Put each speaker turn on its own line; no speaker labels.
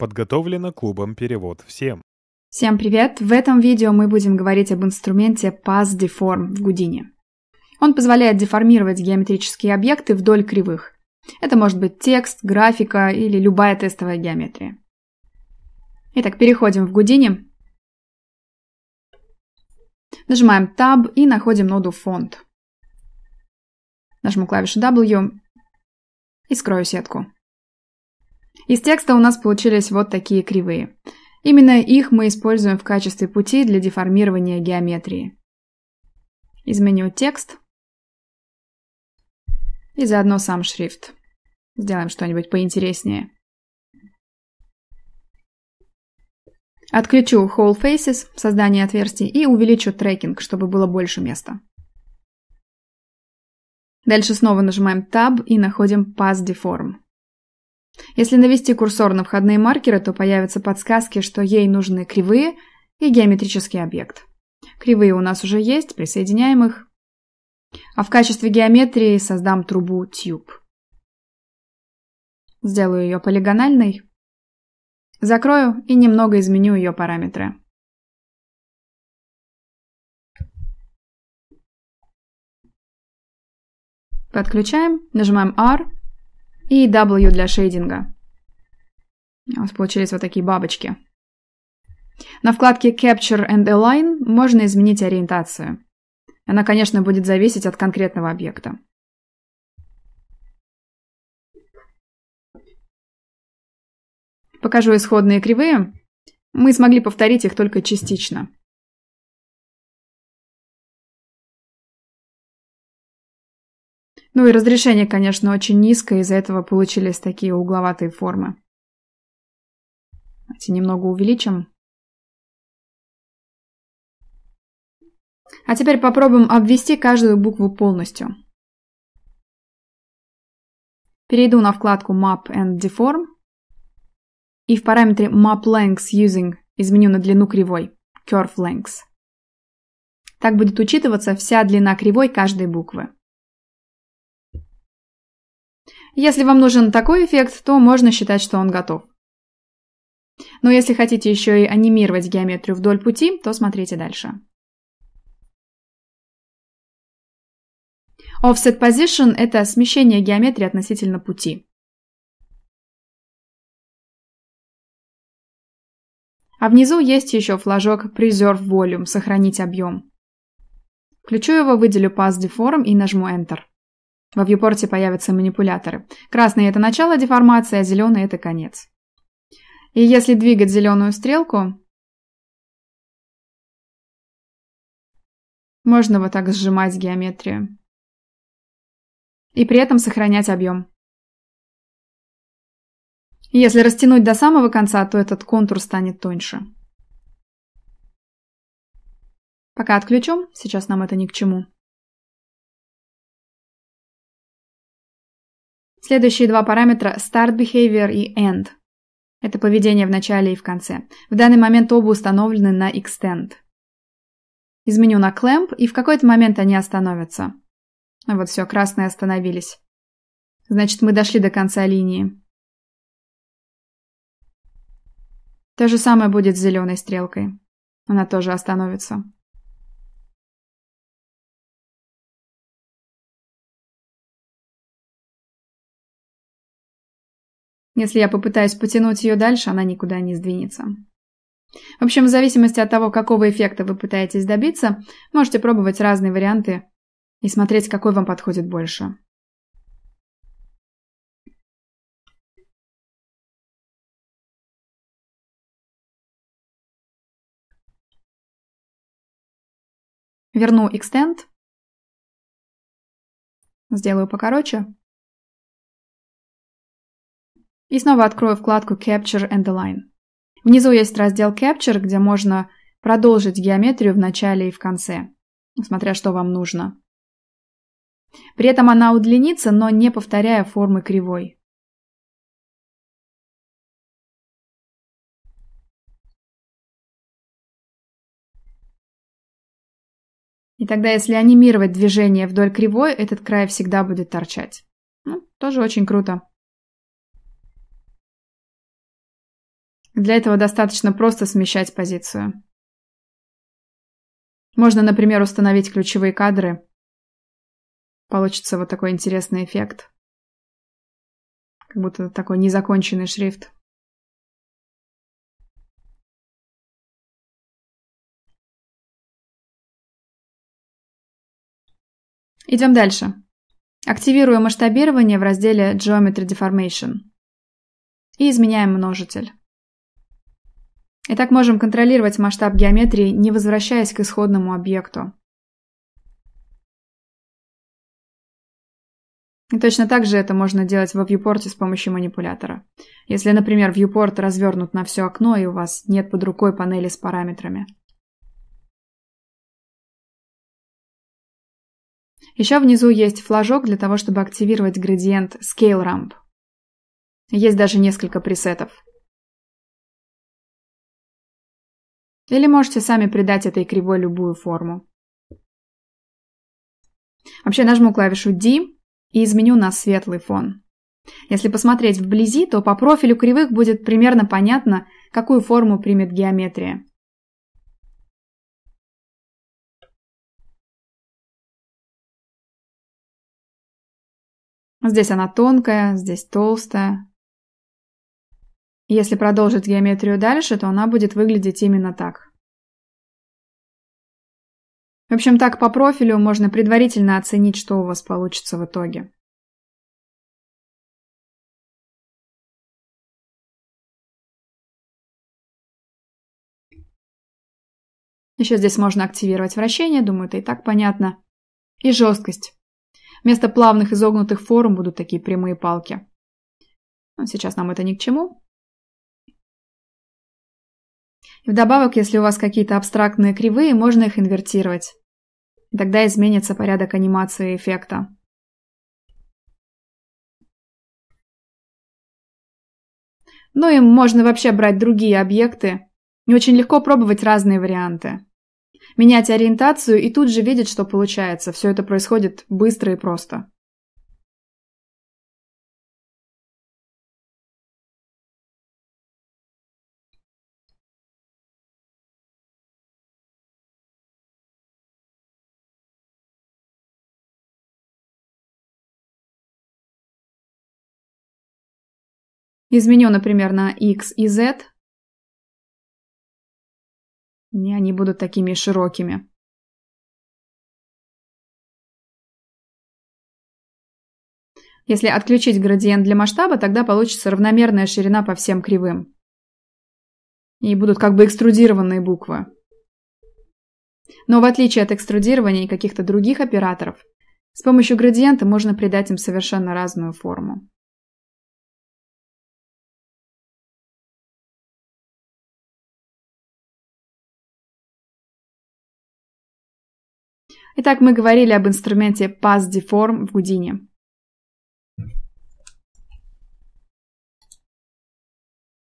Подготовлено клубом «Перевод всем». Всем привет! В этом видео мы будем говорить об инструменте Pass Deform в Гудине. Он позволяет деформировать геометрические объекты вдоль кривых. Это может быть текст, графика или любая тестовая геометрия. Итак, переходим в Гудине. Нажимаем Tab и находим ноду Font. Нажму клавишу W и скрою сетку. Из текста у нас получились вот такие кривые. Именно их мы используем в качестве пути для деформирования
геометрии. Изменю текст. И заодно сам шрифт. Сделаем что-нибудь поинтереснее.
Отключу Whole Faces, создание отверстий, и увеличу трекинг, чтобы было больше места. Дальше снова нажимаем Tab и находим Pass Deform. Если навести курсор на входные маркеры, то появятся подсказки, что ей нужны кривые и геометрический объект. Кривые у нас уже есть, присоединяем их. А в качестве геометрии создам трубу
тюб. Сделаю ее полигональной. Закрою и немного изменю ее параметры. Подключаем, нажимаем R и W для шейдинга. У нас
получились вот такие бабочки. На вкладке Capture and Align можно изменить
ориентацию. Она, конечно, будет зависеть от конкретного объекта. Покажу исходные кривые. Мы смогли повторить их только частично. Ну и разрешение, конечно, очень низкое, из-за этого получились такие угловатые формы. Давайте немного увеличим. А теперь попробуем обвести каждую букву полностью.
Перейду на вкладку Map and Deform. И в параметре Map Lengths Using изменю на длину кривой. Curve Lengths. Так будет учитываться вся длина кривой каждой буквы. Если вам нужен такой эффект, то можно считать, что он готов. Но если хотите еще и анимировать геометрию вдоль пути, то смотрите дальше.
Offset Position – это смещение геометрии относительно пути. А внизу есть еще флажок Preserve Volume – сохранить объем.
Включу его, выделю Pass Deform и нажму Enter. Во вьюпорте появятся манипуляторы. Красный – это начало деформации, а зеленый – это конец.
И если двигать зеленую стрелку, можно вот так сжимать геометрию. И при этом сохранять объем. Если растянуть до самого конца, то этот контур станет тоньше. Пока отключу, сейчас нам это ни к чему. Следующие два параметра – Start Behavior и End. Это поведение
в начале и в конце. В данный момент оба установлены на Extend. Изменю на Clamp, и в какой-то момент они остановятся. Вот все, красные остановились. Значит, мы дошли до конца линии.
То же самое будет с зеленой стрелкой. Она тоже остановится. Если я попытаюсь потянуть ее дальше, она
никуда не сдвинется. В общем, в зависимости от того, какого эффекта вы пытаетесь добиться,
можете пробовать разные варианты и смотреть, какой вам подходит больше. Верну Extend, Сделаю покороче и снова открою вкладку Capture and Align.
Внизу есть раздел Capture, где можно продолжить геометрию в начале и в
конце, смотря что вам нужно. При этом она удлинится, но не повторяя формы кривой. И тогда, если анимировать движение вдоль кривой, этот край всегда будет торчать. Ну, тоже очень круто. Для этого достаточно просто смещать позицию.
Можно, например, установить ключевые кадры. Получится вот такой интересный эффект.
Как будто такой незаконченный шрифт. Идем дальше. Активируем
масштабирование в разделе Geometry Deformation и изменяем множитель. И так можем контролировать масштаб геометрии, не возвращаясь к исходному объекту. И точно так же это можно делать во вьюпорте с помощью манипулятора. Если, например, вьюпорт развернут на все окно и у вас нет под рукой панели с параметрами. Еще внизу есть флажок для того, чтобы активировать
градиент Scale Ramp. Есть даже несколько пресетов. Или можете сами придать этой кривой любую форму. Вообще нажму клавишу D и изменю на
светлый фон. Если посмотреть вблизи, то по профилю кривых будет примерно понятно,
какую форму примет геометрия. Здесь она тонкая, здесь толстая, если продолжить
геометрию дальше, то она будет выглядеть именно так.
В общем, так по профилю можно предварительно оценить, что у вас получится в итоге. Еще здесь можно активировать вращение, думаю, это и так понятно. И жесткость. Вместо плавных изогнутых форм
будут такие прямые палки. Но сейчас нам это ни к чему. И вдобавок, если у вас какие-то абстрактные кривые, можно их инвертировать.
И тогда изменится порядок анимации эффекта. Ну и можно вообще брать
другие объекты. Не очень легко пробовать разные варианты. Менять ориентацию
и тут же видеть, что получается. Все это происходит быстро и просто. Изменю, например, на X и Z. Не, они будут такими широкими. Если отключить градиент для масштаба, тогда получится равномерная ширина по всем кривым.
И будут как бы экструдированные буквы. Но в отличие от экструдирования и каких-то других операторов, с помощью градиента можно придать им совершенно
разную форму. Итак, мы говорили об инструменте Pass Deform в Гудине.